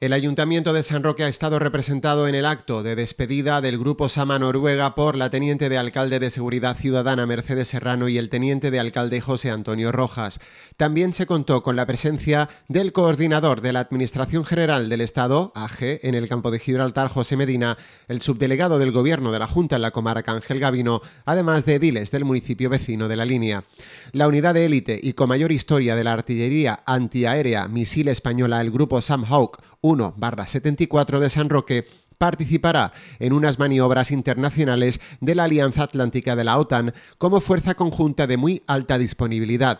El Ayuntamiento de San Roque ha estado representado en el acto de despedida del Grupo Sama Noruega por la Teniente de Alcalde de Seguridad Ciudadana Mercedes Serrano y el Teniente de Alcalde José Antonio Rojas. También se contó con la presencia del Coordinador de la Administración General del Estado, AG, en el campo de Gibraltar, José Medina, el subdelegado del Gobierno de la Junta en la comarca, Ángel Gavino, además de ediles del municipio vecino de la línea. La unidad de élite y con mayor historia de la artillería antiaérea misil española, el Grupo Sam Hawk, 1 74 de San Roque participará en unas maniobras internacionales de la Alianza Atlántica de la OTAN como fuerza conjunta de muy alta disponibilidad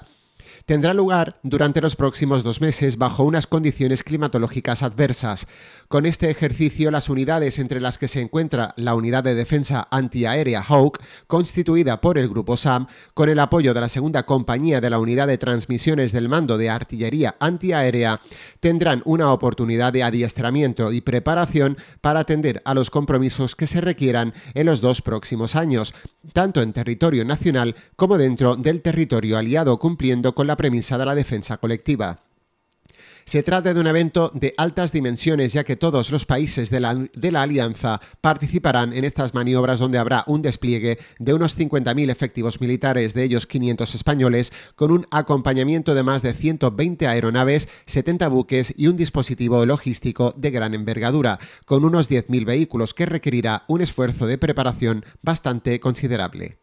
tendrá lugar durante los próximos dos meses bajo unas condiciones climatológicas adversas. Con este ejercicio, las unidades entre las que se encuentra la Unidad de Defensa Antiaérea Hawk, constituida por el Grupo SAM, con el apoyo de la Segunda Compañía de la Unidad de Transmisiones del Mando de Artillería Antiaérea, tendrán una oportunidad de adiestramiento y preparación para atender a los compromisos que se requieran en los dos próximos años, tanto en territorio nacional como dentro del territorio aliado, cumpliendo con la premisa de la defensa colectiva. Se trata de un evento de altas dimensiones ya que todos los países de la, alianza participarán en estas maniobras donde habrá un despliegue de unos 50.000 efectivos militares, de ellos 500 españoles, con un acompañamiento de más de 120 aeronaves, 70 buques y un dispositivo logístico de gran envergadura, con unos 10.000 vehículos que requerirá un esfuerzo de preparación bastante considerable.